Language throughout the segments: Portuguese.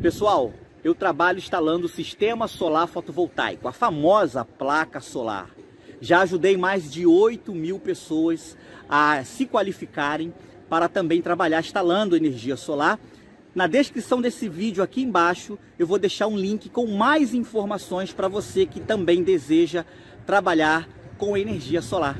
Pessoal, eu trabalho instalando o sistema solar fotovoltaico, a famosa placa solar. Já ajudei mais de 8 mil pessoas a se qualificarem para também trabalhar instalando energia solar. Na descrição desse vídeo aqui embaixo eu vou deixar um link com mais informações para você que também deseja trabalhar com energia solar.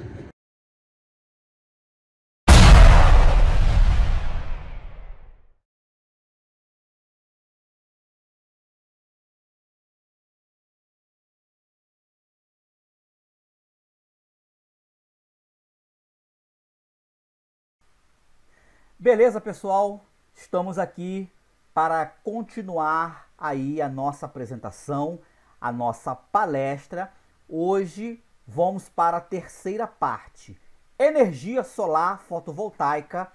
Beleza, pessoal? Estamos aqui para continuar aí a nossa apresentação, a nossa palestra. Hoje vamos para a terceira parte: energia solar fotovoltaica,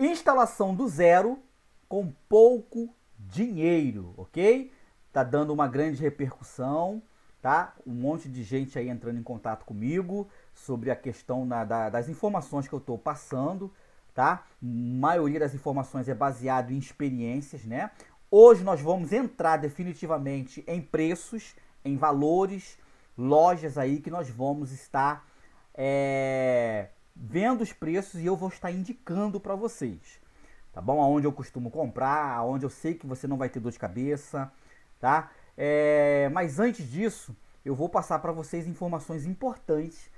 instalação do zero com pouco dinheiro, ok? Tá dando uma grande repercussão, tá? Um monte de gente aí entrando em contato comigo sobre a questão na, da, das informações que eu estou passando tá? A maioria das informações é baseado em experiências, né? Hoje nós vamos entrar definitivamente em preços, em valores, lojas aí que nós vamos estar é, vendo os preços e eu vou estar indicando para vocês, tá bom? Aonde eu costumo comprar, aonde eu sei que você não vai ter dor de cabeça, tá? É, mas antes disso, eu vou passar para vocês informações importantes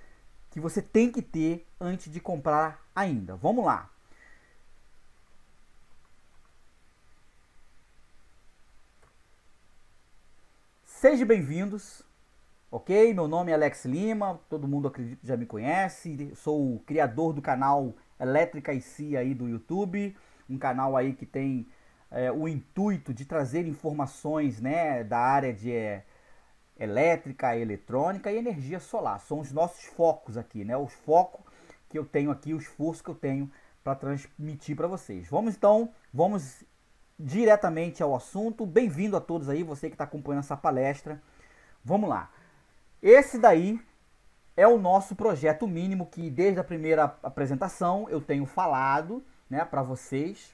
que você tem que ter antes de comprar ainda. Vamos lá. Sejam bem-vindos, ok? Meu nome é Alex Lima, todo mundo acredito já me conhece, sou o criador do canal Elétrica e Si aí do YouTube, um canal aí que tem é, o intuito de trazer informações, né, da área de é, elétrica, eletrônica e energia solar. São os nossos focos aqui, né? Os foco que eu tenho aqui, o esforço que eu tenho para transmitir para vocês. Vamos então, vamos diretamente ao assunto. Bem-vindo a todos aí, você que está acompanhando essa palestra. Vamos lá. Esse daí é o nosso projeto mínimo que desde a primeira apresentação eu tenho falado, né, para vocês,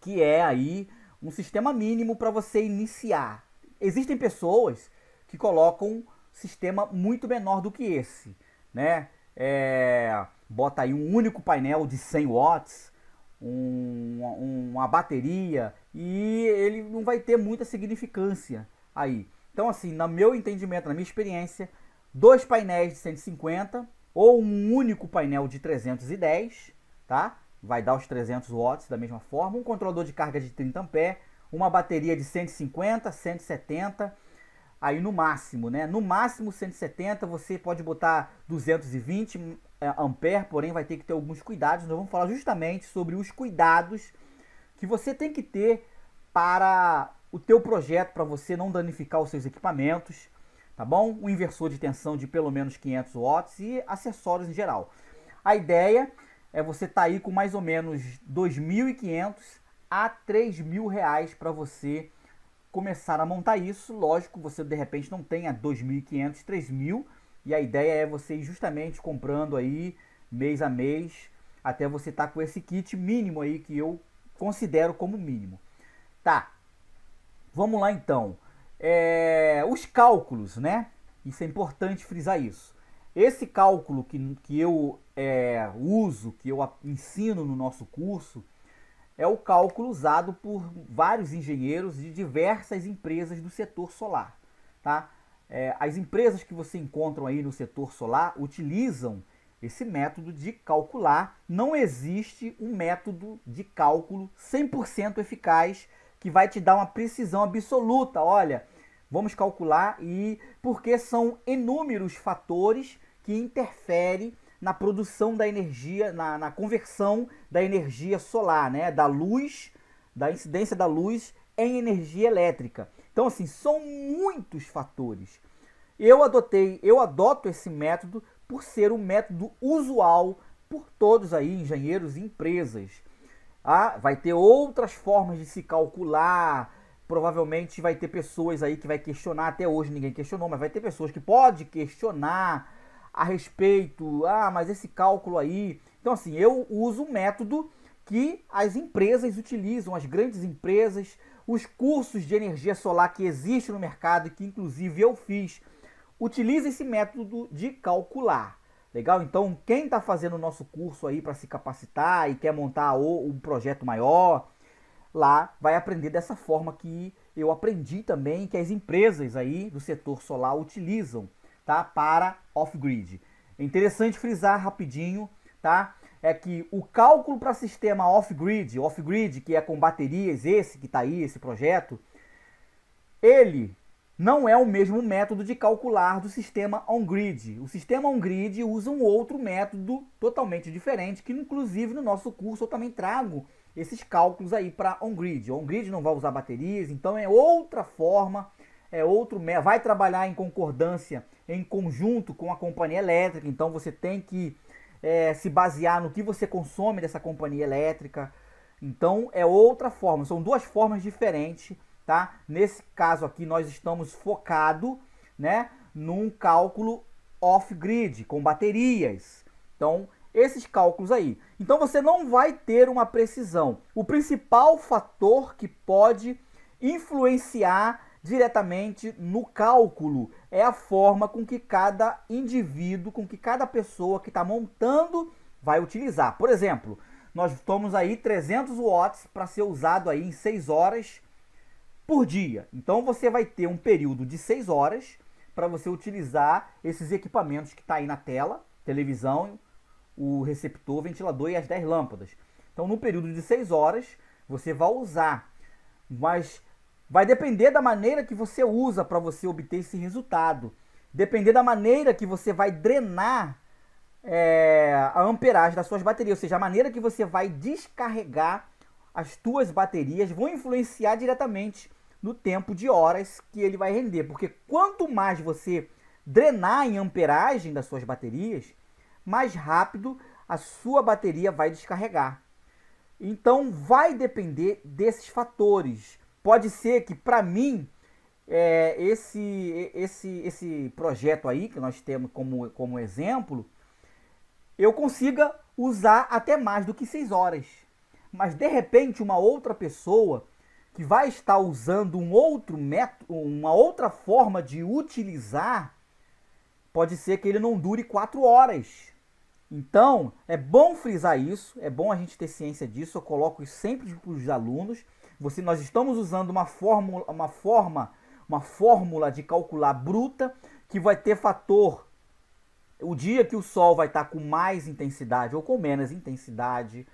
que é aí um sistema mínimo para você iniciar. Existem pessoas que colocam um sistema muito menor do que esse, né? É, bota aí um único painel de 100 watts, um, uma bateria e ele não vai ter muita significância aí. Então, assim, no meu entendimento, na minha experiência, dois painéis de 150 ou um único painel de 310, tá? Vai dar os 300 watts da mesma forma, um controlador de carga de 30 ampere, uma bateria de 150, 170 aí no máximo, né? No máximo 170, você pode botar 220 é, ampere, porém vai ter que ter alguns cuidados. Nós vamos falar justamente sobre os cuidados que você tem que ter para o teu projeto, para você não danificar os seus equipamentos, tá bom? Um inversor de tensão de pelo menos 500 watts e acessórios em geral. A ideia é você estar tá aí com mais ou menos 2.500 a 3.000 reais para você começar a montar isso. Lógico, você de repente não tenha 2.500, 3.000 e a ideia é você ir justamente comprando aí mês a mês até você estar tá com esse kit mínimo aí que eu considero como mínimo. Tá, vamos lá então. É, os cálculos, né? Isso é importante frisar isso. Esse cálculo que, que eu é, uso, que eu ensino no nosso curso, é o cálculo usado por vários engenheiros de diversas empresas do setor solar. Tá? É, as empresas que você encontra aí no setor solar utilizam esse método de calcular. Não existe um método de cálculo 100% eficaz que vai te dar uma precisão absoluta. Olha, vamos calcular e porque são inúmeros fatores que interferem na produção da energia, na, na conversão da energia solar, né? Da luz, da incidência da luz em energia elétrica. Então, assim, são muitos fatores. Eu adotei, eu adoto esse método por ser o um método usual por todos aí, engenheiros e empresas. Ah, vai ter outras formas de se calcular. Provavelmente vai ter pessoas aí que vai questionar até hoje, ninguém questionou, mas vai ter pessoas que pode questionar a respeito. Ah, mas esse cálculo aí. Então, assim, eu uso um método que as empresas utilizam, as grandes empresas, os cursos de energia solar que existem no mercado, que inclusive eu fiz, utiliza esse método de calcular. Legal? Então, quem está fazendo o nosso curso aí para se capacitar e quer montar um projeto maior, lá vai aprender dessa forma que eu aprendi também, que as empresas aí do setor solar utilizam tá? Para off-grid. É interessante frisar rapidinho, tá? É que o cálculo para sistema off-grid, off-grid que é com baterias, esse que está aí, esse projeto, ele não é o mesmo método de calcular do sistema on-grid. O sistema on-grid usa um outro método totalmente diferente, que inclusive no nosso curso eu também trago esses cálculos aí para on-grid. On-grid não vai usar baterias, então é outra forma, é outro vai trabalhar em concordância em conjunto com a companhia elétrica, então você tem que é, se basear no que você consome dessa companhia elétrica. Então é outra forma, são duas formas diferentes, tá? Nesse caso aqui nós estamos focado, né, num cálculo off-grid com baterias. Então esses cálculos aí. Então você não vai ter uma precisão. O principal fator que pode influenciar diretamente no cálculo. É a forma com que cada indivíduo, com que cada pessoa que está montando vai utilizar. Por exemplo, nós tomamos aí 300 watts para ser usado aí em 6 horas por dia. Então você vai ter um período de 6 horas para você utilizar esses equipamentos que está aí na tela, televisão, o receptor, o ventilador e as 10 lâmpadas. Então no período de 6 horas você vai usar. Mas Vai depender da maneira que você usa para você obter esse resultado. Depender da maneira que você vai drenar é, a amperagem das suas baterias, ou seja, a maneira que você vai descarregar as suas baterias vão influenciar diretamente no tempo de horas que ele vai render, porque quanto mais você drenar em amperagem das suas baterias, mais rápido a sua bateria vai descarregar. Então vai depender desses fatores. Pode ser que para mim é, esse, esse, esse projeto aí que nós temos como, como exemplo, eu consiga usar até mais do que seis horas. Mas de repente uma outra pessoa que vai estar usando um outro método, uma outra forma de utilizar, pode ser que ele não dure quatro horas. Então, é bom frisar isso, é bom a gente ter ciência disso, eu coloco isso sempre para os alunos. Você, nós estamos usando uma fórmula, uma forma, uma fórmula de calcular bruta que vai ter fator o dia que o sol vai estar tá com mais intensidade ou com menos intensidade,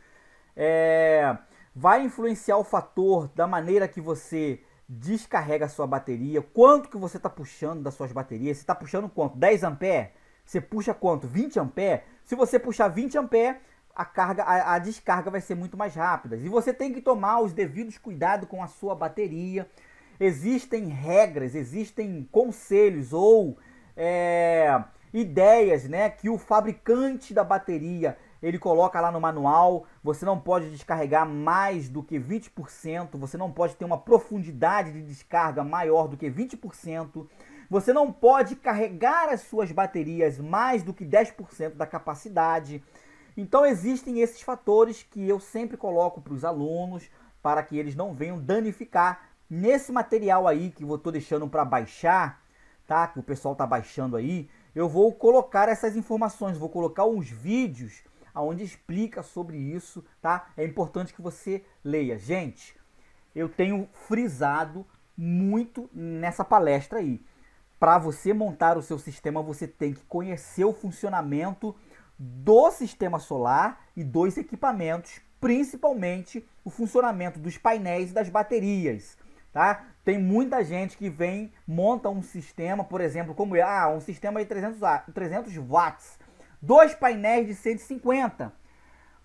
é, vai influenciar o fator da maneira que você descarrega a sua bateria, quanto que você está puxando das suas baterias, você está puxando quanto? 10 ampere? Você puxa quanto? 20 ampere? Se você puxar 20 ampere, a carga, a, a, descarga vai ser muito mais rápida. E você tem que tomar os devidos cuidados com a sua bateria. Existem regras, existem conselhos ou é, ideias, né, que o fabricante da bateria ele coloca lá no manual, você não pode descarregar mais do que 20%, você não pode ter uma profundidade de descarga maior do que 20%, você não pode carregar as suas baterias mais do que 10% da capacidade. Então existem esses fatores que eu sempre coloco para os alunos para que eles não venham danificar nesse material aí que eu estou deixando para baixar, tá? Que o pessoal está baixando aí. Eu vou colocar essas informações, vou colocar uns vídeos aonde explica sobre isso, tá? É importante que você leia, gente. Eu tenho frisado muito nessa palestra aí. Para você montar o seu sistema, você tem que conhecer o funcionamento do sistema solar e dos equipamentos, principalmente o funcionamento dos painéis e das baterias. Tá? Tem muita gente que vem, monta um sistema, por exemplo, como ah, um sistema de 300, 300 watts, dois painéis de 150.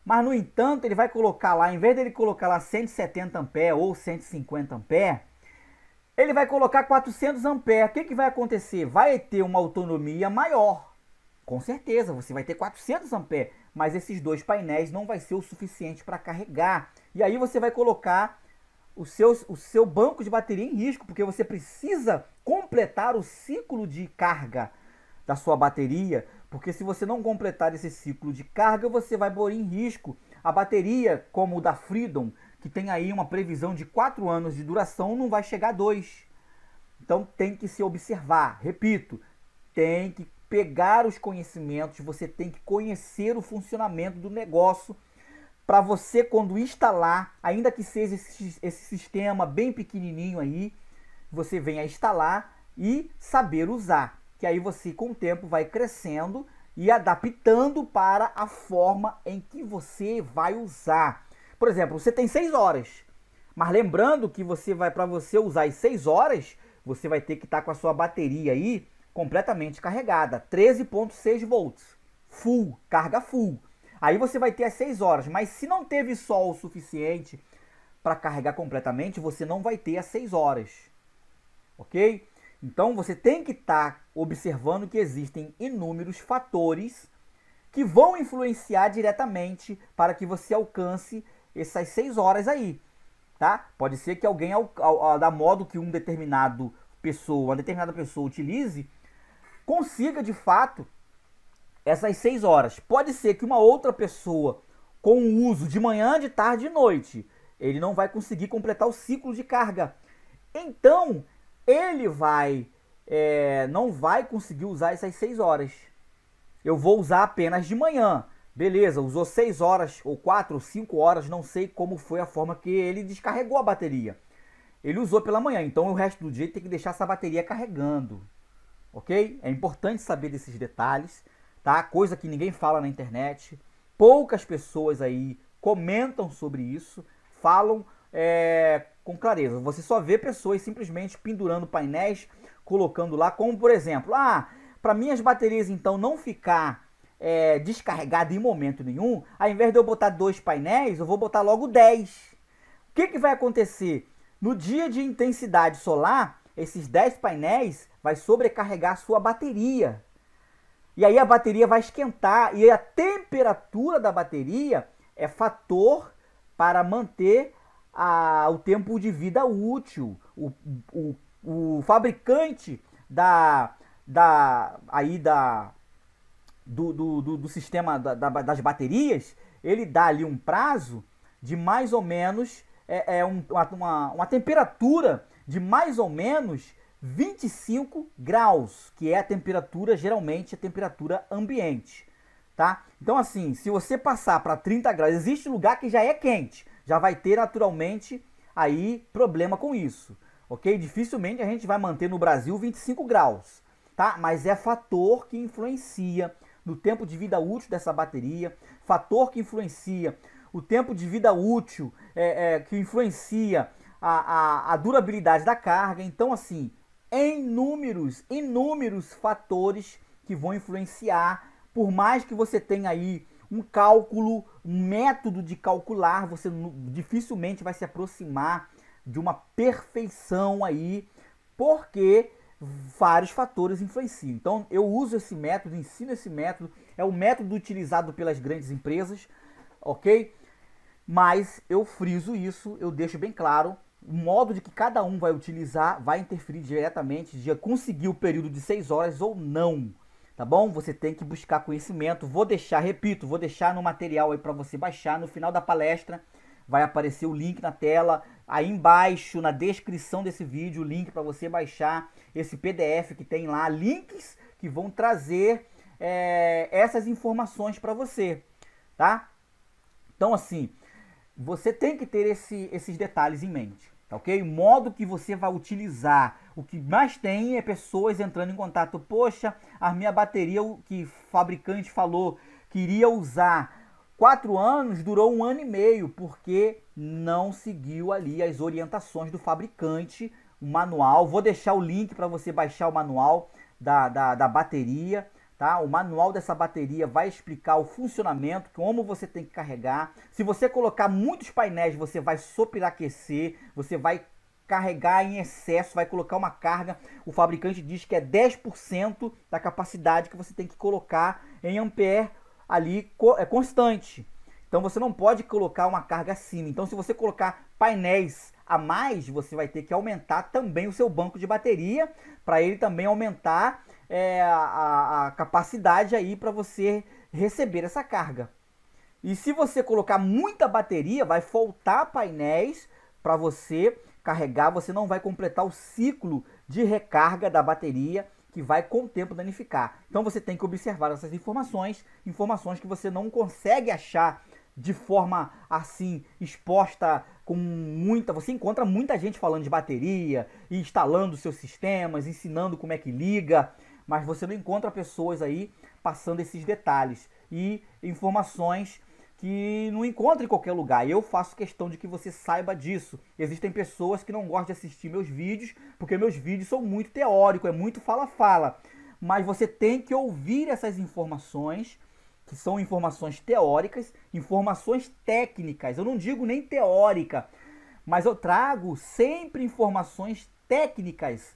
Mas, no entanto, ele vai colocar lá, em vez dele colocar lá 170 ampere ou 150 ampere, ele vai colocar 400 ampere. O que, que vai acontecer? Vai ter uma autonomia maior com certeza, você vai ter 400 ampere, mas esses dois painéis não vai ser o suficiente para carregar. E aí você vai colocar o seu, o seu banco de bateria em risco, porque você precisa completar o ciclo de carga da sua bateria, porque se você não completar esse ciclo de carga, você vai pôr em risco a bateria, como o da Freedom, que tem aí uma previsão de 4 anos de duração, não vai chegar a 2. Então tem que se observar, repito, tem que pegar os conhecimentos, você tem que conhecer o funcionamento do negócio para você quando instalar, ainda que seja esse, esse, sistema bem pequenininho aí, você venha instalar e saber usar, que aí você com o tempo vai crescendo e adaptando para a forma em que você vai usar. Por exemplo, você tem 6 horas, mas lembrando que você vai para você usar as 6 horas, você vai ter que estar tá com a sua bateria aí completamente carregada, 13.6 volts, full, carga full. Aí você vai ter as 6 horas, mas se não teve sol o suficiente para carregar completamente, você não vai ter as 6 horas. OK? Então você tem que estar tá observando que existem inúmeros fatores que vão influenciar diretamente para que você alcance essas 6 horas aí, tá? Pode ser que alguém ao, ao, ao, da modo que um determinado pessoa, uma determinada pessoa utilize consiga de fato essas seis horas. Pode ser que uma outra pessoa com o uso de manhã, de tarde e noite, ele não vai conseguir completar o ciclo de carga. Então, ele vai é, não vai conseguir usar essas seis horas. Eu vou usar apenas de manhã. Beleza, usou seis horas, ou quatro ou 5 horas, não sei como foi a forma que ele descarregou a bateria. Ele usou pela manhã, então o resto do dia tem que deixar essa bateria carregando ok? É importante saber desses detalhes, tá? Coisa que ninguém fala na internet, poucas pessoas aí comentam sobre isso, falam é, com clareza. Você só vê pessoas simplesmente pendurando painéis, colocando lá, como por exemplo, ah, para minhas baterias então não ficar é, descarregada em momento nenhum, ao invés de eu botar dois painéis, eu vou botar logo 10. O que, que vai acontecer? No dia de intensidade solar, esses 10 painéis vai sobrecarregar a sua bateria. E aí a bateria vai esquentar e a temperatura da bateria é fator para manter a, o tempo de vida útil. O, o, o fabricante da, da, aí da, do, do, do, do sistema da, da, das baterias, ele dá ali um prazo de mais ou menos é, é um, uma, uma temperatura de mais ou menos 25 graus, que é a temperatura, geralmente, a temperatura ambiente, tá? Então, assim, se você passar para 30 graus, existe lugar que já é quente, já vai ter naturalmente aí problema com isso, ok? Dificilmente a gente vai manter no Brasil 25 graus, tá? Mas é fator que influencia no tempo de vida útil dessa bateria, fator que influencia o tempo de vida útil, é, é que influencia a, a, a durabilidade da carga. Então, assim, inúmeros, inúmeros fatores que vão influenciar. Por mais que você tenha aí um cálculo, um método de calcular, você dificilmente vai se aproximar de uma perfeição aí, porque vários fatores influenciam. Então, eu uso esse método, ensino esse método, é o método utilizado pelas grandes empresas, ok? Mas eu friso isso, eu deixo bem claro o modo de que cada um vai utilizar vai interferir diretamente de conseguir o período de 6 horas ou não. Tá bom? Você tem que buscar conhecimento. Vou deixar, repito, vou deixar no material aí para você baixar no final da palestra. Vai aparecer o link na tela, aí embaixo na descrição desse vídeo, o link para você baixar esse PDF que tem lá, links que vão trazer é, essas informações para você, tá? Então assim, você tem que ter esse, esses detalhes em mente. Tá ok? O modo que você vai utilizar. O que mais tem é pessoas entrando em contato. Poxa, a minha bateria que o fabricante falou queria usar quatro anos durou um ano e meio, porque não seguiu ali as orientações do fabricante, o manual. Vou deixar o link para você baixar o manual da, da, da bateria. Tá? O manual dessa bateria vai explicar o funcionamento, como você tem que carregar. Se você colocar muitos painéis, você vai superaquecer, você vai carregar em excesso, vai colocar uma carga. O fabricante diz que é 10% da capacidade que você tem que colocar em ampere ali é constante. Então você não pode colocar uma carga acima. Então se você colocar painéis a mais, você vai ter que aumentar também o seu banco de bateria para ele também aumentar é, a, a capacidade aí para você receber essa carga. E se você colocar muita bateria, vai faltar painéis para você carregar, você não vai completar o ciclo de recarga da bateria que vai com o tempo danificar. Então você tem que observar essas informações, informações que você não consegue achar de forma assim exposta com muita, você encontra muita gente falando de bateria, instalando seus sistemas, ensinando como é que liga, mas você não encontra pessoas aí passando esses detalhes e informações que não encontra em qualquer lugar. E eu faço questão de que você saiba disso. Existem pessoas que não gostam de assistir meus vídeos, porque meus vídeos são muito teóricos, é muito fala-fala. Mas você tem que ouvir essas informações, que são informações teóricas, informações técnicas. Eu não digo nem teórica, mas eu trago sempre informações técnicas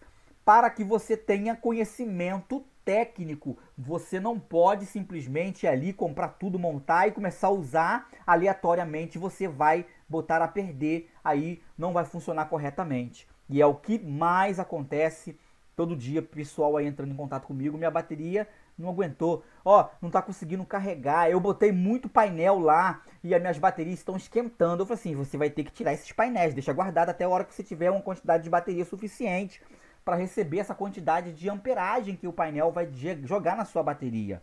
para que você tenha conhecimento técnico. Você não pode simplesmente ali comprar tudo, montar e começar a usar aleatoriamente. Você vai botar a perder, aí não vai funcionar corretamente. E é o que mais acontece todo dia. Pessoal aí entrando em contato comigo, minha bateria não aguentou. Ó, não tá conseguindo carregar. Eu botei muito painel lá e as minhas baterias estão esquentando. Eu falei assim, você vai ter que tirar esses painéis, deixa guardado até a hora que você tiver uma quantidade de bateria suficiente para receber essa quantidade de amperagem que o painel vai jogar na sua bateria.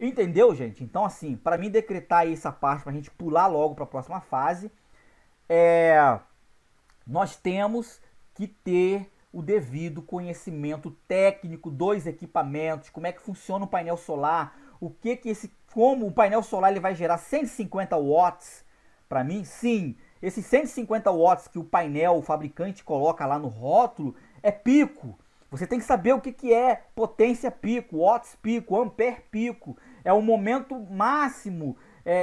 Entendeu, gente? Então, assim, para mim decretar essa parte, para a gente pular logo para a próxima fase, é... nós temos que ter o devido conhecimento técnico dos equipamentos, como é que funciona o painel solar, o que que esse, como o painel solar ele vai gerar 150 watts para mim? Sim, esses 150 watts que o painel, o fabricante coloca lá no rótulo, é pico. Você tem que saber o que, que é potência pico, watts pico, ampere pico. É o momento máximo, é,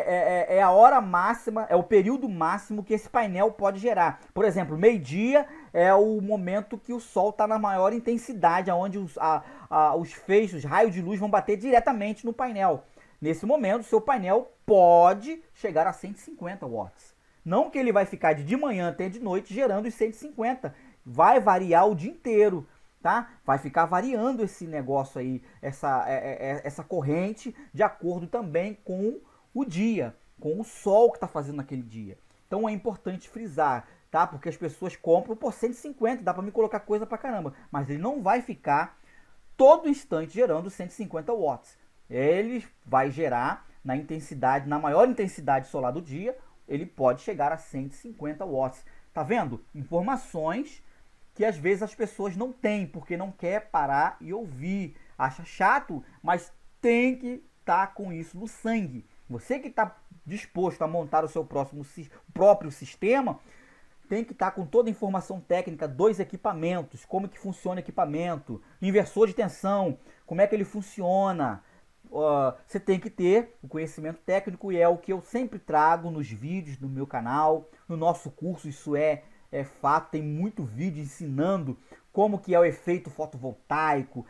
é, é, é a hora máxima, é o período máximo que esse painel pode gerar. Por exemplo, meio-dia é o momento que o sol está na maior intensidade, onde os, a, a, os feixes, raios de luz vão bater diretamente no painel. Nesse momento, seu painel pode chegar a 150 watts. Não que ele vai ficar de manhã até de noite gerando os 150, vai variar o dia inteiro, tá? Vai ficar variando esse negócio aí, essa, é, é, é essa corrente, de acordo também com o dia, com o sol que está fazendo naquele dia. Então é importante frisar, tá? Porque as pessoas compram por 150, dá para me colocar coisa para caramba, mas ele não vai ficar todo instante gerando 150 watts. Ele vai gerar na intensidade, na maior intensidade solar do dia, ele pode chegar a 150 watts. Tá vendo? Informações que às vezes as pessoas não têm, porque não quer parar e ouvir. Acha chato, mas tem que estar tá com isso no sangue. Você que está disposto a montar o seu próximo, próprio sistema, tem que estar tá com toda a informação técnica dos equipamentos, como que funciona o equipamento, inversor de tensão, como é que ele funciona. Uh, você tem que ter o conhecimento técnico e é o que eu sempre trago nos vídeos do meu canal, no nosso curso, isso é é fato, tem muito vídeo ensinando como que é o efeito fotovoltaico.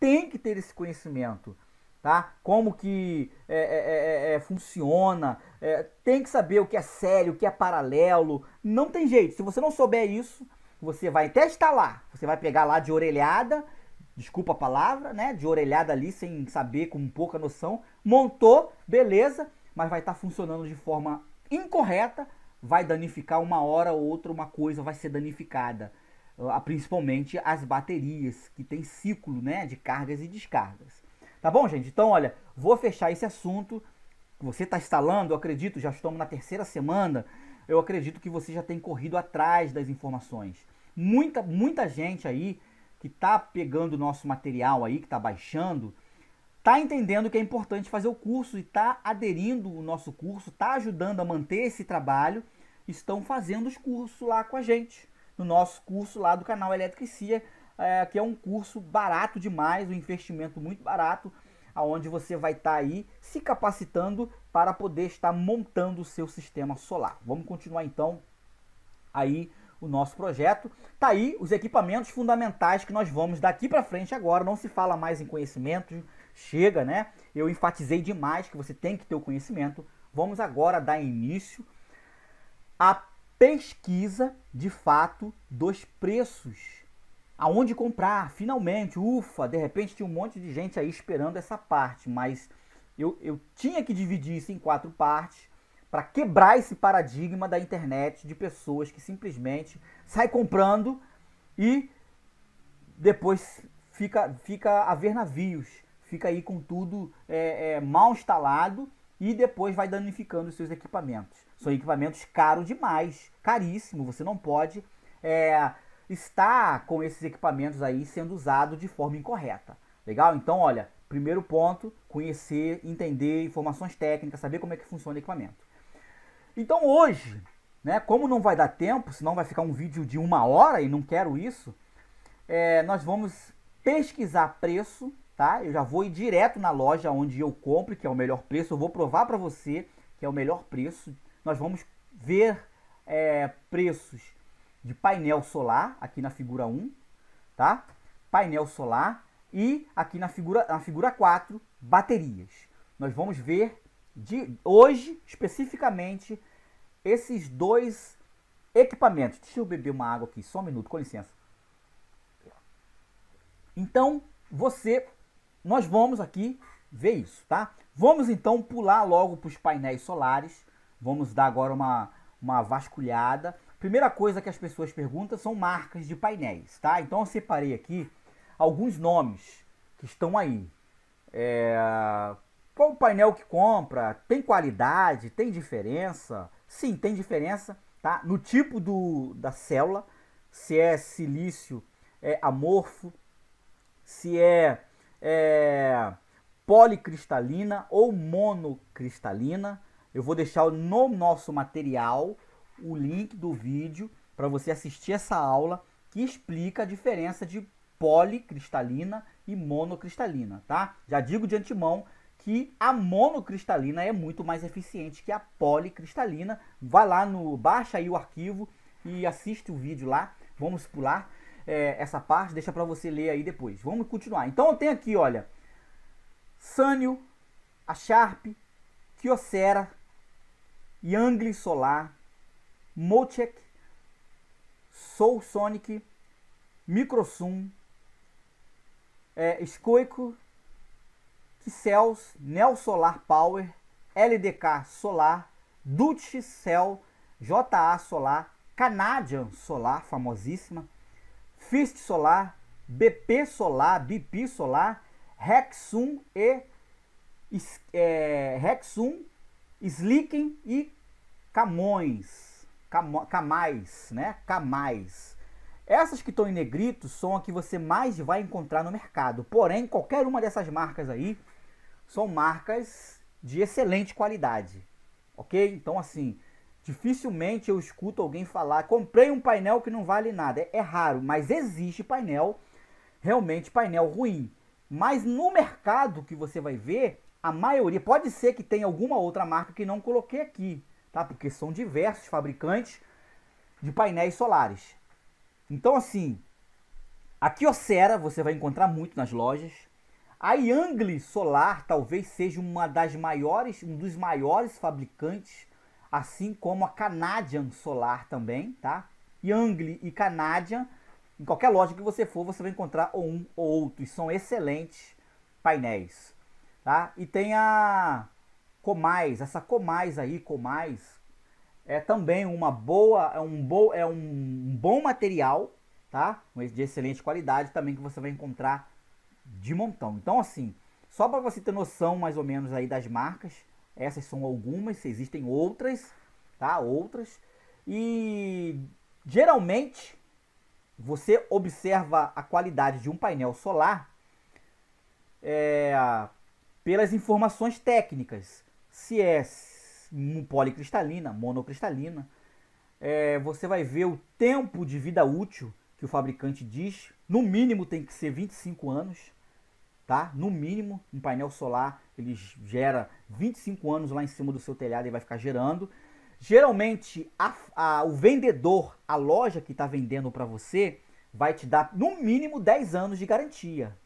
Tem que ter esse conhecimento, tá? Como que é, é, é, é, é funciona. É, tem que saber o que é sério, o que é paralelo. Não tem jeito. Se você não souber isso, você vai testar lá. Você vai pegar lá de orelhada, desculpa a palavra, né? De orelhada ali, sem saber, com pouca noção. Montou, beleza, mas vai estar tá funcionando de forma incorreta vai danificar uma hora ou outra, uma coisa vai ser danificada. Ah, principalmente as baterias, que tem ciclo né, de cargas e descargas. Tá bom, gente? Então, olha, vou fechar esse assunto. Você está instalando, eu acredito, já estamos na terceira semana. Eu acredito que você já tem corrido atrás das informações. Muita, muita gente aí que está pegando nosso material aí, que está baixando, tá entendendo que é importante fazer o curso e tá aderindo o nosso curso, tá ajudando a manter esse trabalho, estão fazendo os cursos lá com a gente, no nosso curso lá do canal Eletricia, é, que é um curso barato demais, um investimento muito barato, aonde você vai estar tá aí se capacitando para poder estar montando o seu sistema solar. Vamos continuar então aí o nosso projeto. Tá aí os equipamentos fundamentais que nós vamos daqui para frente agora, não se fala mais em conhecimentos, chega, né? Eu enfatizei demais que você tem que ter o conhecimento. Vamos agora dar início à pesquisa de fato dos preços. Aonde comprar? Finalmente, ufa, de repente tinha um monte de gente aí esperando essa parte, mas eu, eu tinha que dividir isso em quatro partes para quebrar esse paradigma da internet de pessoas que simplesmente sai comprando e depois fica, fica a ver navios fica aí com tudo é, é, mal instalado e depois vai danificando os seus equipamentos. São equipamentos caros demais, caríssimo. Você não pode é, estar com esses equipamentos aí sendo usado de forma incorreta. Legal? Então, olha, primeiro ponto, conhecer, entender informações técnicas, saber como é que funciona o equipamento. Então hoje, né, como não vai dar tempo, senão vai ficar um vídeo de uma hora e não quero isso, é, nós vamos pesquisar preço tá? Eu já vou ir direto na loja onde eu compro, que é o melhor preço. Eu vou provar para você que é o melhor preço. Nós vamos ver é, preços de painel solar aqui na figura 1, tá? Painel solar e aqui na figura, na figura 4, baterias. Nós vamos ver de hoje especificamente esses dois equipamentos. Deixa eu beber uma água aqui, só um minuto, com licença. Então, você nós vamos aqui ver isso, tá? Vamos então pular logo para os painéis solares. Vamos dar agora uma, uma vasculhada. Primeira coisa que as pessoas perguntam são marcas de painéis, tá? Então eu separei aqui alguns nomes que estão aí. É... Qual o painel que compra? Tem qualidade? Tem diferença? Sim, tem diferença, tá? No tipo do, da célula, se é silício, é amorfo, se é é, policristalina ou monocristalina. Eu vou deixar no nosso material o link do vídeo para você assistir essa aula que explica a diferença de policristalina e monocristalina, tá? Já digo de antemão que a monocristalina é muito mais eficiente que a policristalina. Vai lá no baixa aí o arquivo e assiste o vídeo lá. Vamos pular é, essa parte, deixa para você ler aí depois. Vamos continuar. Então eu tenho aqui, olha, Sânio, a Sharp, Kyocera, Yangli Solar, Mochek, Soul Sonic, Microsum, é, Scoico, Kicels, Nel Solar Power, LDK Solar, Dutch Cell, JA Solar, Canadian Solar, famosíssima, FIST Solar, BP Solar, BP Solar, Rexum e é, Rexum, Slicken e Camões, Cam, Camais, né? Camais. Essas que estão em negrito são a que você mais vai encontrar no mercado. Porém, qualquer uma dessas marcas aí são marcas de excelente qualidade. OK? Então assim, Dificilmente eu escuto alguém falar, comprei um painel que não vale nada. É, é raro, mas existe painel, realmente painel ruim. Mas no mercado que você vai ver, a maioria, pode ser que tenha alguma outra marca que não coloquei aqui, tá? Porque são diversos fabricantes de painéis solares. Então, assim, a Kyocera você vai encontrar muito nas lojas. A Yangle Solar talvez seja uma das maiores, um dos maiores fabricantes assim como a Canadian Solar também, tá? Yangli e Canadian, em qualquer loja que você for, você vai encontrar ou um ou outro, e são excelentes painéis, tá? E tem a Comais, essa Comais aí, Comais, é também uma boa, é um, bo, é um bom material, tá? De excelente qualidade também que você vai encontrar de montão. Então assim, só para você ter noção mais ou menos aí das marcas, essas são algumas, existem outras, tá? Outras. E geralmente você observa a qualidade de um painel solar é, pelas informações técnicas. Se é policristalina, monocristalina, é, você vai ver o tempo de vida útil que o fabricante diz. No mínimo tem que ser 25 anos tá? No mínimo, um painel solar ele gera 25 anos lá em cima do seu telhado e vai ficar gerando. Geralmente, a, a, o vendedor, a loja que está vendendo para você, vai te dar no mínimo 10 anos de garantia,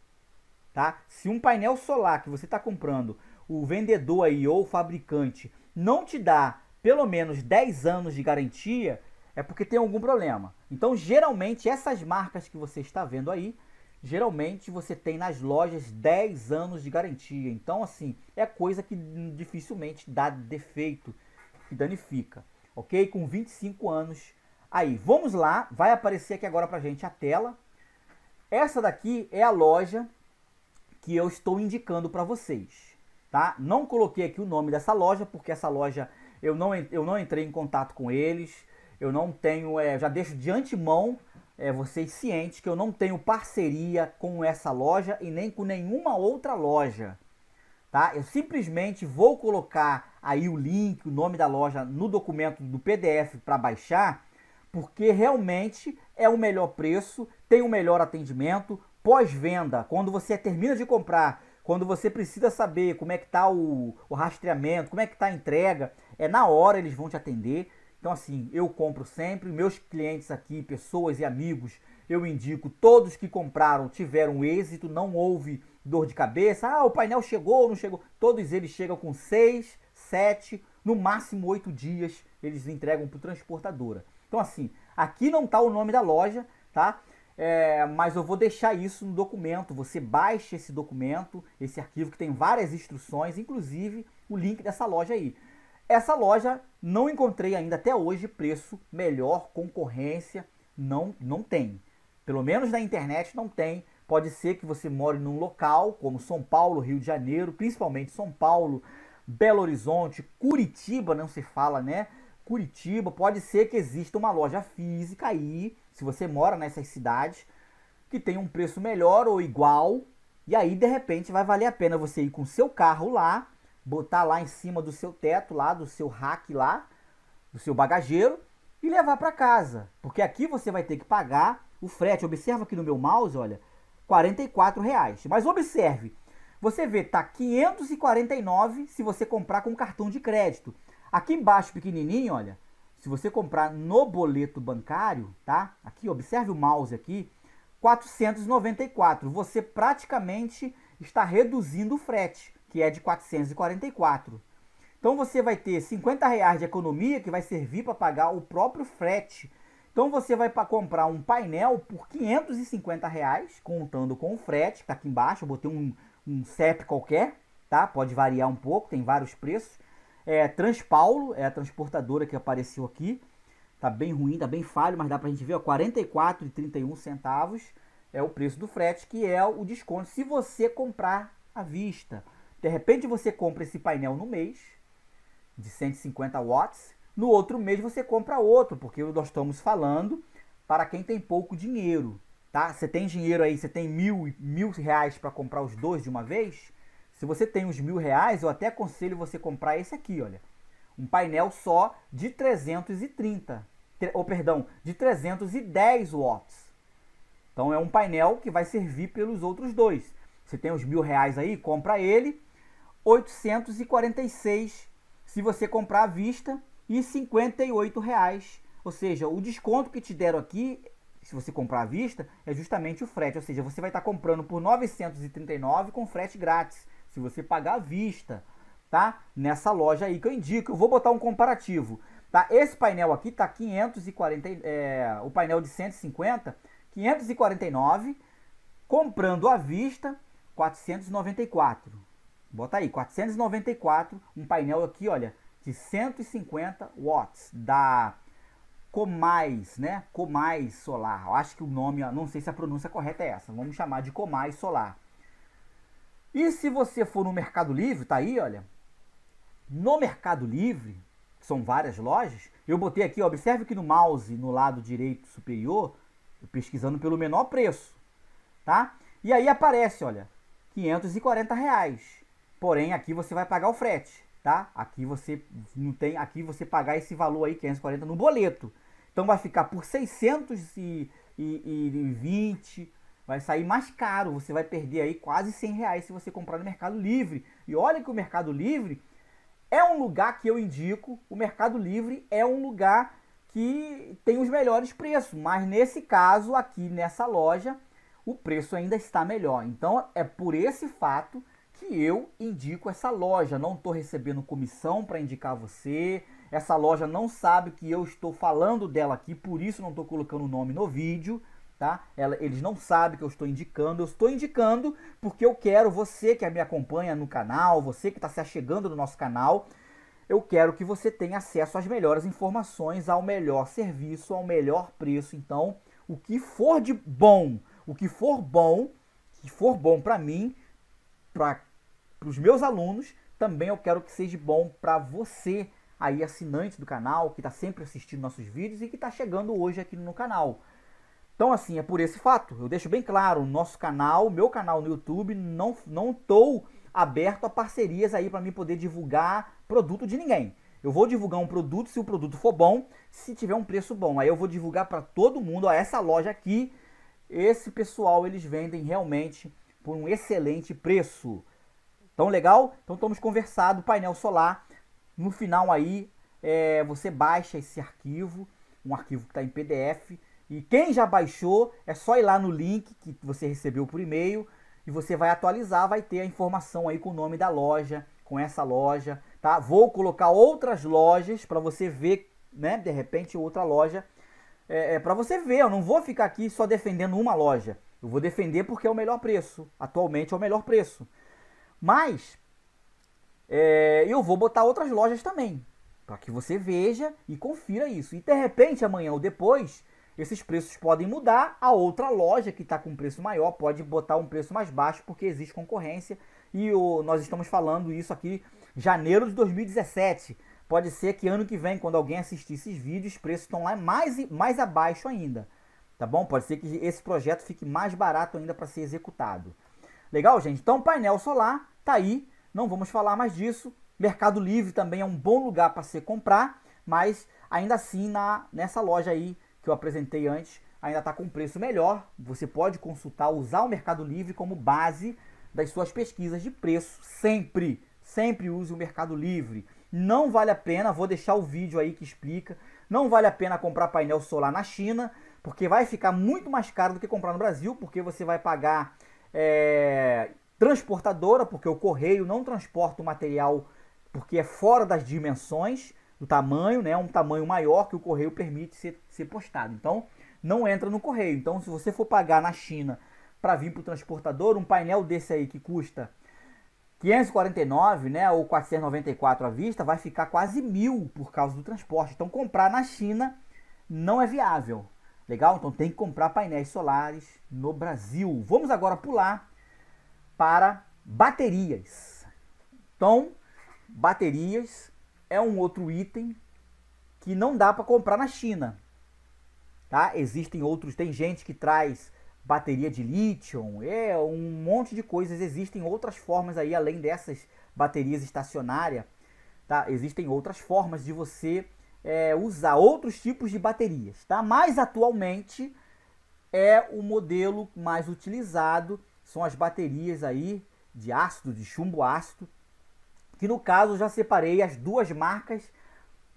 tá? Se um painel solar que você está comprando, o vendedor aí ou o fabricante não te dá pelo menos 10 anos de garantia, é porque tem algum problema. Então, geralmente, essas marcas que você está vendo aí geralmente você tem nas lojas 10 anos de garantia. Então, assim, é coisa que dificilmente dá defeito, que danifica, ok? Com 25 anos. Aí, vamos lá, vai aparecer aqui agora pra gente a tela. Essa daqui é a loja que eu estou indicando para vocês, tá? Não coloquei aqui o nome dessa loja, porque essa loja eu não, eu não entrei em contato com eles, eu não tenho, é, já deixo de antemão é, vocês cientes que eu não tenho parceria com essa loja e nem com nenhuma outra loja. Tá? Eu simplesmente vou colocar aí o link, o nome da loja no documento do PDF para baixar, porque realmente é o melhor preço, tem o melhor atendimento pós-venda. Quando você termina de comprar, quando você precisa saber como é que está o, o rastreamento, como é que está a entrega, é na hora eles vão te atender então, assim, eu compro sempre. Meus clientes aqui, pessoas e amigos, eu indico. Todos que compraram tiveram êxito, não houve dor de cabeça. Ah, o painel chegou, não chegou. Todos eles chegam com seis, sete, no máximo oito dias eles entregam para transportadora. Então, assim, aqui não está o nome da loja, tá? É, mas eu vou deixar isso no documento. Você baixa esse documento, esse arquivo que tem várias instruções, inclusive o link dessa loja aí. Essa loja não encontrei ainda até hoje preço melhor, concorrência não não tem. Pelo menos na internet não tem. Pode ser que você more num local como São Paulo, Rio de Janeiro, principalmente São Paulo, Belo Horizonte, Curitiba, não se fala, né? Curitiba, pode ser que exista uma loja física aí, se você mora nessas cidades, que tem um preço melhor ou igual, e aí de repente vai valer a pena você ir com seu carro lá botar lá em cima do seu teto, lá do seu rack lá, do seu bagageiro e levar para casa, porque aqui você vai ter que pagar o frete. Observa aqui no meu mouse, olha, 44 reais. Mas observe, você vê tá 549 se você comprar com cartão de crédito. Aqui embaixo pequenininho, olha, se você comprar no boleto bancário, tá? Aqui, observe o mouse aqui, 494. Você praticamente está reduzindo o frete que é de 444. Então você vai ter 50 reais de economia que vai servir para pagar o próprio frete. Então você vai para comprar um painel por 550 reais, contando com o frete, que tá aqui embaixo, eu botei um, um CEP qualquer, tá? Pode variar um pouco, tem vários preços. É, Transpaulo é a transportadora que apareceu aqui. Tá bem ruim, tá bem falho, mas dá pra gente ver, ó, 44,31 centavos é o preço do frete, que é o desconto se você comprar à vista. De repente você compra esse painel no mês de 150 watts, no outro mês você compra outro, porque nós estamos falando para quem tem pouco dinheiro, tá? Você tem dinheiro aí, você tem mil, mil reais para comprar os dois de uma vez? Se você tem os mil reais, eu até aconselho você comprar esse aqui, olha. Um painel só de 330, ou oh, perdão, de 310 watts. Então é um painel que vai servir pelos outros dois. Você tem os mil reais aí, compra ele 846 se você comprar à vista e 58 reais. Ou seja, o desconto que te deram aqui, se você comprar à vista, é justamente o frete. Ou seja, você vai estar tá comprando por 939 com frete grátis, se você pagar à vista, tá? Nessa loja aí que eu indico, eu vou botar um comparativo, tá? Esse painel aqui tá 540, é, o painel de 150, 549, comprando à vista, 494 Bota aí, 494, um painel aqui, olha, de 150 watts da Comais, né? Comais Solar. Eu acho que o nome, não sei se a pronúncia correta é essa. Vamos chamar de Comais Solar. E se você for no Mercado Livre, tá aí, olha. No Mercado Livre, são várias lojas, eu botei aqui, ó, observe que no mouse, no lado direito superior, pesquisando pelo menor preço, tá? E aí aparece, olha, 540 reais. Porém, aqui você vai pagar o frete, tá? Aqui você não tem, aqui você pagar esse valor aí 540 no boleto. Então vai ficar por 620, vai sair mais caro, você vai perder aí quase 100 reais se você comprar no Mercado Livre. E olha que o Mercado Livre é um lugar que eu indico, o Mercado Livre é um lugar que tem os melhores preços, mas nesse caso aqui nessa loja o preço ainda está melhor. Então é por esse fato que eu indico essa loja. Não estou recebendo comissão para indicar você. Essa loja não sabe que eu estou falando dela aqui, por isso não estou colocando o nome no vídeo. Tá? Ela, eles não sabem que eu estou indicando. Eu estou indicando porque eu quero você que me acompanha no canal, você que está se achegando no nosso canal. Eu quero que você tenha acesso às melhores informações, ao melhor serviço, ao melhor preço. Então, o que for de bom, o que for bom, que for bom para mim, para para os meus alunos, também eu quero que seja bom para você aí assinante do canal, que está sempre assistindo nossos vídeos e que está chegando hoje aqui no canal. Então, assim, é por esse fato. Eu deixo bem claro, nosso canal, meu canal no YouTube, não não estou aberto a parcerias aí para mim poder divulgar produto de ninguém. Eu vou divulgar um produto se o produto for bom, se tiver um preço bom. Aí eu vou divulgar para todo mundo, ó, essa loja aqui, esse pessoal eles vendem realmente por um excelente preço. Tão legal? Então, estamos conversado, painel solar. No final aí, é, você baixa esse arquivo, um arquivo que está em PDF. E quem já baixou, é só ir lá no link que você recebeu por e-mail e você vai atualizar, vai ter a informação aí com o nome da loja, com essa loja, tá? Vou colocar outras lojas para você ver, né? De repente outra loja é, é para você ver. Eu não vou ficar aqui só defendendo uma loja. Eu vou defender porque é o melhor preço. Atualmente é o melhor preço. Mas é, eu vou botar outras lojas também, para que você veja e confira isso. E de repente, amanhã ou depois, esses preços podem mudar. A outra loja que está com um preço maior pode botar um preço mais baixo, porque existe concorrência. E o, nós estamos falando isso aqui janeiro de 2017. Pode ser que ano que vem, quando alguém assistir esses vídeos, os preços estão lá mais, mais abaixo ainda. Tá bom? Pode ser que esse projeto fique mais barato ainda para ser executado. Legal, gente? Então, painel solar tá aí, não vamos falar mais disso. Mercado Livre também é um bom lugar para você comprar, mas ainda assim na nessa loja aí que eu apresentei antes, ainda está com preço melhor. Você pode consultar, usar o Mercado Livre como base das suas pesquisas de preço sempre. Sempre use o Mercado Livre. Não vale a pena, vou deixar o vídeo aí que explica. Não vale a pena comprar painel solar na China, porque vai ficar muito mais caro do que comprar no Brasil, porque você vai pagar é, transportadora, porque o correio não transporta o material porque é fora das dimensões do tamanho, né? É um tamanho maior que o correio permite ser, ser postado. Então, não entra no correio. Então, se você for pagar na China para vir para o transportador, um painel desse aí que custa 549, né, ou 494 à vista, vai ficar quase mil por causa do transporte. Então, comprar na China não é viável. Legal? Então tem que comprar painéis solares no Brasil. Vamos agora pular para baterias. Então, baterias é um outro item que não dá para comprar na China. Tá? Existem outros, tem gente que traz bateria de lítio, é um monte de coisas, existem outras formas aí além dessas baterias estacionárias, tá? Existem outras formas de você é, usar outros tipos de baterias, tá? Mas atualmente é o modelo mais utilizado, são as baterias aí de ácido, de chumbo ácido, que no caso já separei as duas marcas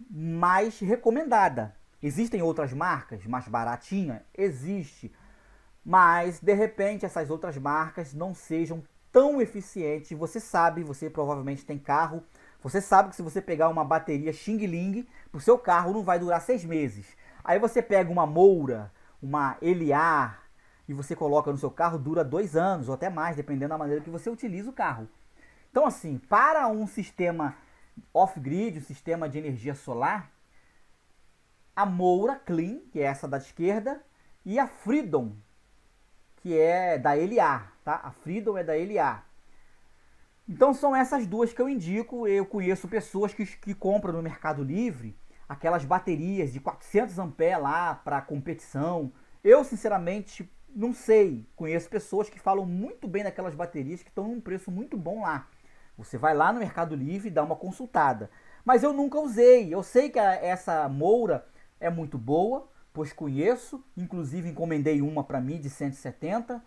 mais recomendada. Existem outras marcas mais baratinha? Existe. Mas de repente essas outras marcas não sejam tão eficientes. Você sabe, você provavelmente tem carro você sabe que se você pegar uma bateria Xing Ling, o seu carro não vai durar seis meses. Aí você pega uma Moura, uma Eliar e você coloca no seu carro, dura dois anos ou até mais, dependendo da maneira que você utiliza o carro. Então, assim, para um sistema off-grid, um sistema de energia solar, a Moura Clean, que é essa da esquerda, e a Freedom, que é da LA, tá? A Freedom é da LA. Então são essas duas que eu indico. Eu conheço pessoas que, que compram no Mercado Livre aquelas baterias de 400 amperes lá para competição. Eu sinceramente não sei. Conheço pessoas que falam muito bem daquelas baterias que estão num preço muito bom lá. Você vai lá no Mercado Livre e dá uma consultada. Mas eu nunca usei. Eu sei que a, essa Moura é muito boa, pois conheço. Inclusive encomendei uma para mim de 170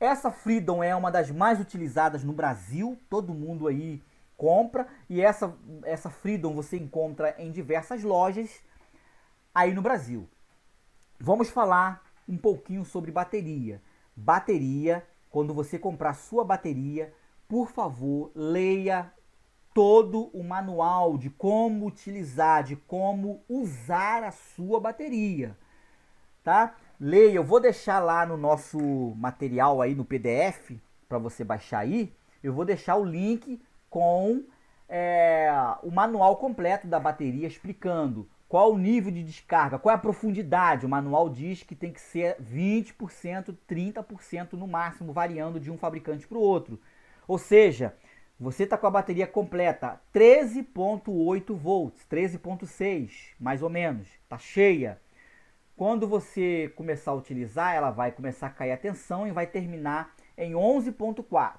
essa Freedom é uma das mais utilizadas no Brasil, todo mundo aí compra. E essa, essa Freedom você encontra em diversas lojas aí no Brasil. Vamos falar um pouquinho sobre bateria. Bateria, quando você comprar sua bateria, por favor, leia todo o manual de como utilizar, de como usar a sua bateria, tá? Leia, eu vou deixar lá no nosso material aí no PDF para você baixar aí. Eu vou deixar o link com é, o manual completo da bateria explicando qual o nível de descarga, qual é a profundidade. O manual diz que tem que ser 20%, 30% no máximo, variando de um fabricante para o outro. Ou seja, você está com a bateria completa 13.8 volts, 13.6 mais ou menos, tá cheia. Quando você começar a utilizar, ela vai começar a cair a tensão e vai terminar em 11.4.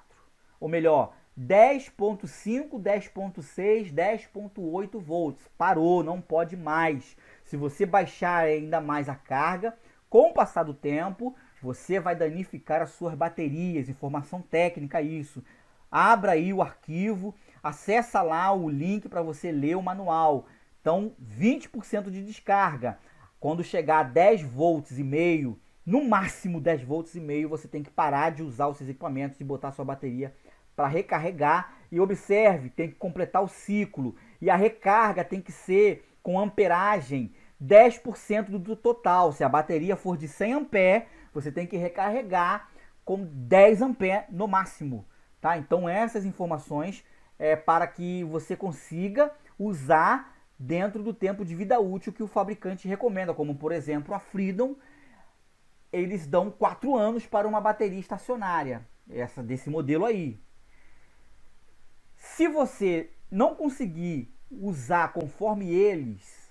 Ou melhor, 10.5, 10.6, 10.8 volts. Parou, não pode mais. Se você baixar ainda mais a carga, com o passar do tempo, você vai danificar as suas baterias. Informação técnica, isso. Abra aí o arquivo, acessa lá o link para você ler o manual. Então, 20% de descarga. Quando chegar a 10 volts e meio, no máximo 10 volts e meio, você tem que parar de usar os seus equipamentos e botar sua bateria para recarregar. E observe, tem que completar o ciclo. E a recarga tem que ser com amperagem 10% do total. Se a bateria for de 100 ampere, você tem que recarregar com 10 ampere no máximo. Tá? Então essas informações é para que você consiga usar dentro do tempo de vida útil que o fabricante recomenda, como por exemplo a Freedom, eles dão 4 anos para uma bateria estacionária, essa desse modelo aí. Se você não conseguir usar conforme eles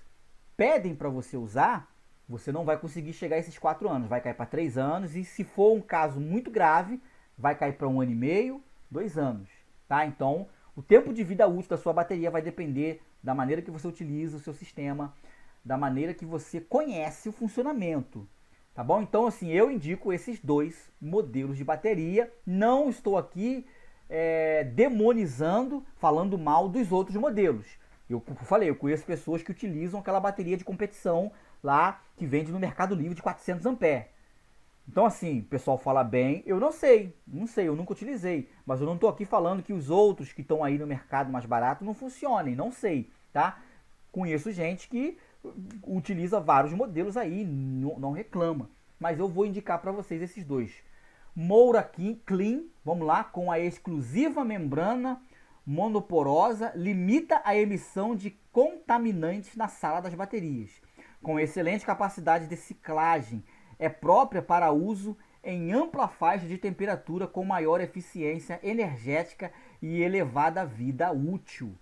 pedem para você usar, você não vai conseguir chegar a esses 4 anos, vai cair para 3 anos e se for um caso muito grave, vai cair para um ano e meio, dois anos, tá? Então, o tempo de vida útil da sua bateria vai depender da maneira que você utiliza o seu sistema, da maneira que você conhece o funcionamento. Tá bom? Então, assim, eu indico esses dois modelos de bateria. Não estou aqui é, demonizando, falando mal dos outros modelos. Eu falei, eu conheço pessoas que utilizam aquela bateria de competição lá que vende no Mercado Livre de 400 amperes. Então, assim, o pessoal fala bem, eu não sei, não sei, eu nunca utilizei, mas eu não estou aqui falando que os outros que estão aí no mercado mais barato não funcionem, não sei, tá? Conheço gente que uh, utiliza vários modelos aí, não, não reclama, mas eu vou indicar para vocês esses dois. Moura Clean, vamos lá, com a exclusiva membrana monoporosa, limita a emissão de contaminantes na sala das baterias, com excelente capacidade de ciclagem é própria para uso em ampla faixa de temperatura com maior eficiência energética e elevada vida útil.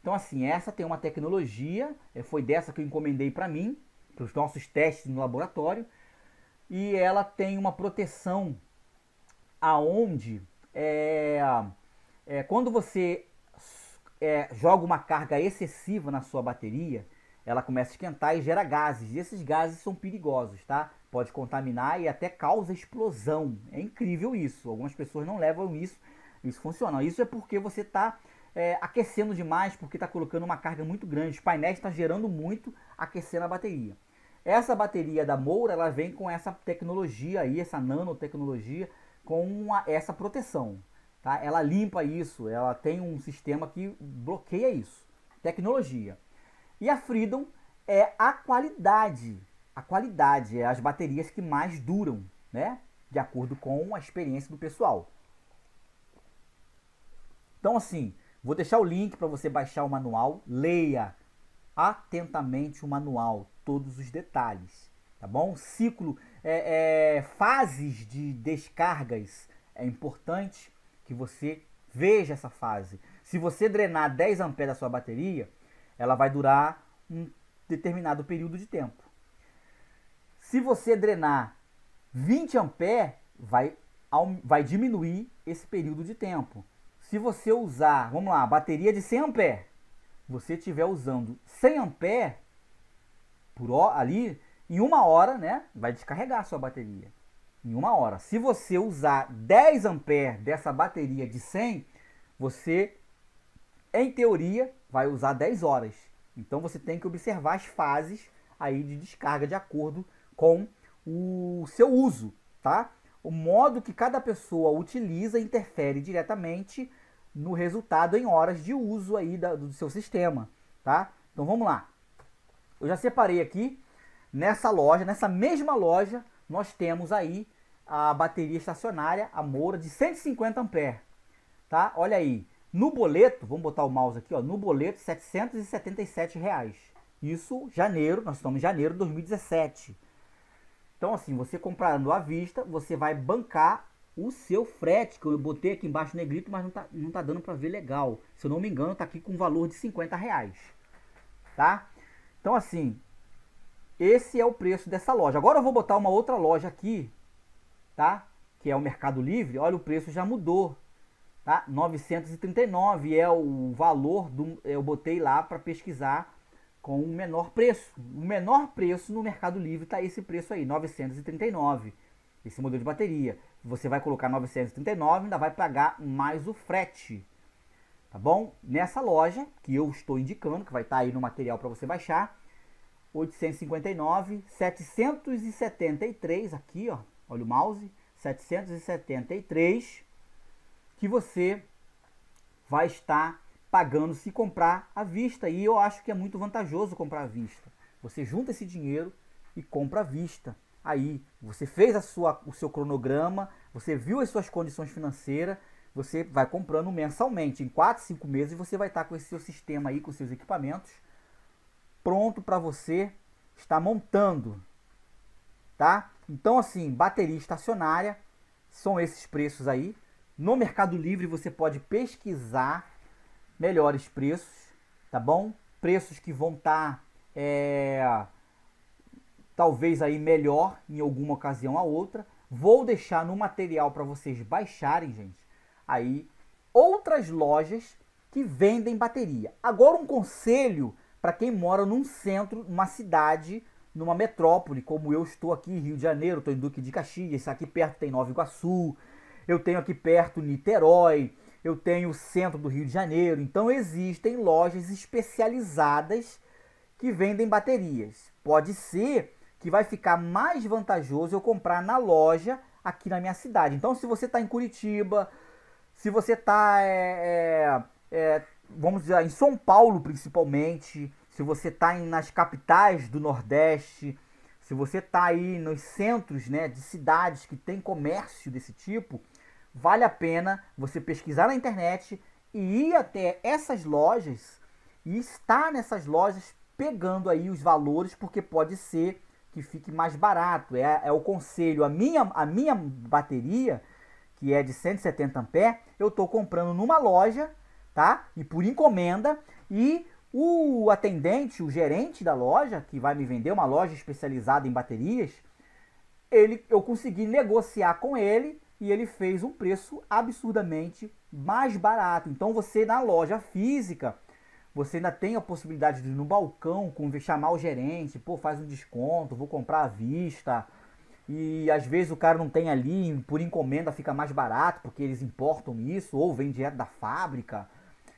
Então, assim, essa tem uma tecnologia, é, foi dessa que eu encomendei para mim, para os nossos testes no laboratório, e ela tem uma proteção aonde é, é, quando você é, joga uma carga excessiva na sua bateria, ela começa a esquentar e gera gases. E esses gases são perigosos, tá? pode contaminar e até causa explosão. É incrível isso. Algumas pessoas não levam isso. Isso funciona. Isso é porque você está é, aquecendo demais, porque está colocando uma carga muito grande. Os painéis estão tá gerando muito, aquecendo a bateria. Essa bateria da Moura, ela vem com essa tecnologia aí, essa nanotecnologia, com uma, essa proteção. Tá? Ela limpa isso, ela tem um sistema que bloqueia isso. Tecnologia. E a Freedom é a qualidade a qualidade, é as baterias que mais duram, né? De acordo com a experiência do pessoal. Então, assim, vou deixar o link para você baixar o manual. Leia atentamente o manual, todos os detalhes, tá bom? Ciclo, é, é, fases de descargas é importante que você veja essa fase. Se você drenar 10 amperes da sua bateria, ela vai durar um determinado período de tempo. Se você drenar 20 A, vai, vai diminuir esse período de tempo. Se você usar, vamos lá, bateria de 100 A, você estiver usando 100 A por hora, ali, em uma hora, né, vai descarregar a sua bateria. Em uma hora. Se você usar 10 A dessa bateria de 100, você, em teoria, vai usar 10 horas. Então você tem que observar as fases aí de descarga de acordo com o seu uso, tá? O modo que cada pessoa utiliza interfere diretamente no resultado em horas de uso aí da, do seu sistema, tá? Então vamos lá. Eu já separei aqui nessa loja, nessa mesma loja, nós temos aí a bateria estacionária, a Moura de 150 ampere, tá? Olha aí, no boleto, vamos botar o mouse aqui, ó, no boleto R$ 777. Reais. Isso janeiro, nós estamos em janeiro de 2017. Então, assim, você comprando à vista, você vai bancar o seu frete, que eu botei aqui embaixo negrito, mas não tá, não tá dando para ver legal. Se eu não me engano, tá aqui com valor de 50 reais. Tá? Então, assim, esse é o preço dessa loja. Agora eu vou botar uma outra loja aqui, tá? Que é o Mercado Livre. Olha, o preço já mudou, tá? 939 é o valor do eu botei lá para pesquisar com um menor preço. O menor preço no Mercado Livre está esse preço aí, 939. Esse modelo de bateria. Você vai colocar 939, ainda vai pagar mais o frete. Tá bom? Nessa loja que eu estou indicando, que vai estar tá aí no material para você baixar, 859, 773 aqui, ó, olha o mouse, 773 que você vai estar pagando se comprar à vista. E eu acho que é muito vantajoso comprar à vista. Você junta esse dinheiro e compra à vista. Aí você fez a sua, o seu cronograma, você viu as suas condições financeiras, você vai comprando mensalmente. Em 4, 5 meses você vai estar com esse seu sistema aí, com seus equipamentos, pronto para você estar montando. Tá? Então, assim, bateria estacionária são esses preços aí. No Mercado Livre você pode pesquisar melhores preços, tá bom? Preços que vão estar tá, é, talvez aí melhor em alguma ocasião a outra. Vou deixar no material para vocês baixarem, gente, aí outras lojas que vendem bateria. Agora um conselho para quem mora num centro, numa cidade, numa metrópole, como eu estou aqui em Rio de Janeiro, estou em Duque de Caxias, aqui perto tem Nova Iguaçu, eu tenho aqui perto Niterói, eu tenho o centro do Rio de Janeiro. Então existem lojas especializadas que vendem baterias. Pode ser que vai ficar mais vantajoso eu comprar na loja aqui na minha cidade. Então, se você está em Curitiba, se você está, é, é, vamos dizer, em São Paulo principalmente, se você está nas capitais do Nordeste, se você está aí nos centros né, de cidades que tem comércio desse tipo, vale a pena você pesquisar na internet e ir até essas lojas e estar nessas lojas pegando aí os valores, porque pode ser que fique mais barato. É, é o conselho. A minha, a minha bateria, que é de 170 a eu estou comprando numa loja, tá? E por encomenda. E o atendente, o gerente da loja, que vai me vender, uma loja especializada em baterias, ele, eu consegui negociar com ele e ele fez um preço absurdamente mais barato. Então você na loja física, você ainda tem a possibilidade de ir no balcão chamar o gerente, pô, faz um desconto, vou comprar à vista. E às vezes o cara não tem ali, por encomenda fica mais barato, porque eles importam isso, ou vem direto da fábrica.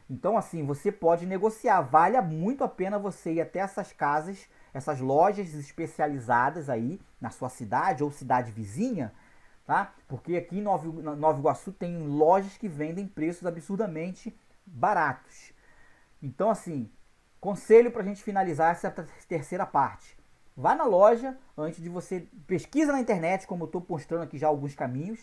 Então, assim, você pode negociar. Vale muito a pena você ir até essas casas, essas lojas especializadas aí na sua cidade ou cidade vizinha, Tá? Porque aqui em Nova, Nova Iguaçu tem lojas que vendem preços absurdamente baratos. Então, assim, conselho para a gente finalizar essa terceira parte. Vá na loja antes de você pesquisa na internet, como eu estou postando aqui já alguns caminhos.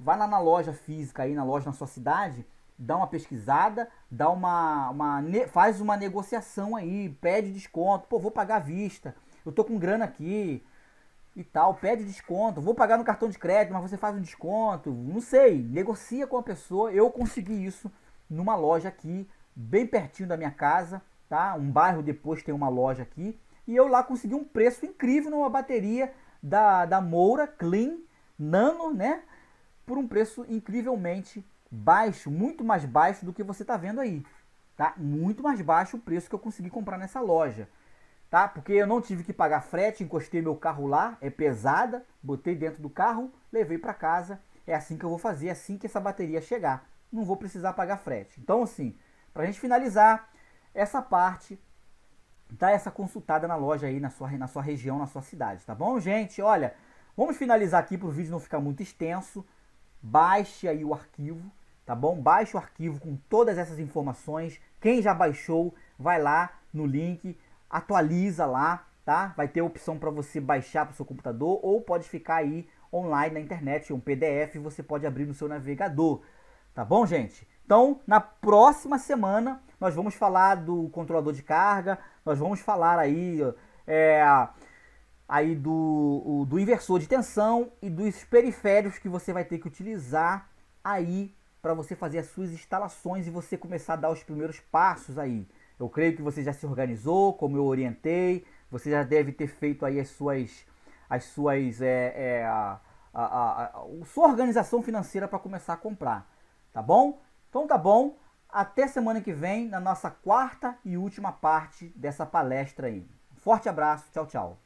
Vá lá na loja física aí na loja na sua cidade, dá uma pesquisada, dá uma, uma faz uma negociação aí, pede desconto. Pô, vou pagar à vista. Eu tô com grana aqui e tal, pede desconto, vou pagar no cartão de crédito, mas você faz um desconto, não sei, negocia com a pessoa. Eu consegui isso numa loja aqui, bem pertinho da minha casa, tá? Um bairro depois tem uma loja aqui, e eu lá consegui um preço incrível numa bateria da, da Moura Clean Nano, né? Por um preço incrivelmente baixo, muito mais baixo do que você está vendo aí, tá? Muito mais baixo o preço que eu consegui comprar nessa loja tá? Porque eu não tive que pagar frete, encostei meu carro lá, é pesada, botei dentro do carro, levei para casa. É assim que eu vou fazer, é assim que essa bateria chegar. Não vou precisar pagar frete. Então, assim, para a gente finalizar essa parte, dá essa consultada na loja aí, na sua, na sua região, na sua cidade, tá bom, gente? Olha, vamos finalizar aqui para o vídeo não ficar muito extenso. Baixe aí o arquivo, tá bom? Baixe o arquivo com todas essas informações. Quem já baixou, vai lá no link atualiza lá, tá? Vai ter a opção para você baixar para o seu computador ou pode ficar aí online na internet, um PDF você pode abrir no seu navegador. Tá bom, gente? Então, na próxima semana nós vamos falar do controlador de carga, nós vamos falar aí é, aí do, o, do inversor de tensão e dos periféricos que você vai ter que utilizar aí para você fazer as suas instalações e você começar a dar os primeiros passos aí. Eu creio que você já se organizou, como eu orientei, você já deve ter feito aí as suas, as suas, é, é, a, a, a, a sua organização financeira para começar a comprar, tá bom? Então tá bom. Até semana que vem na nossa quarta e última parte dessa palestra aí. forte abraço, tchau, tchau.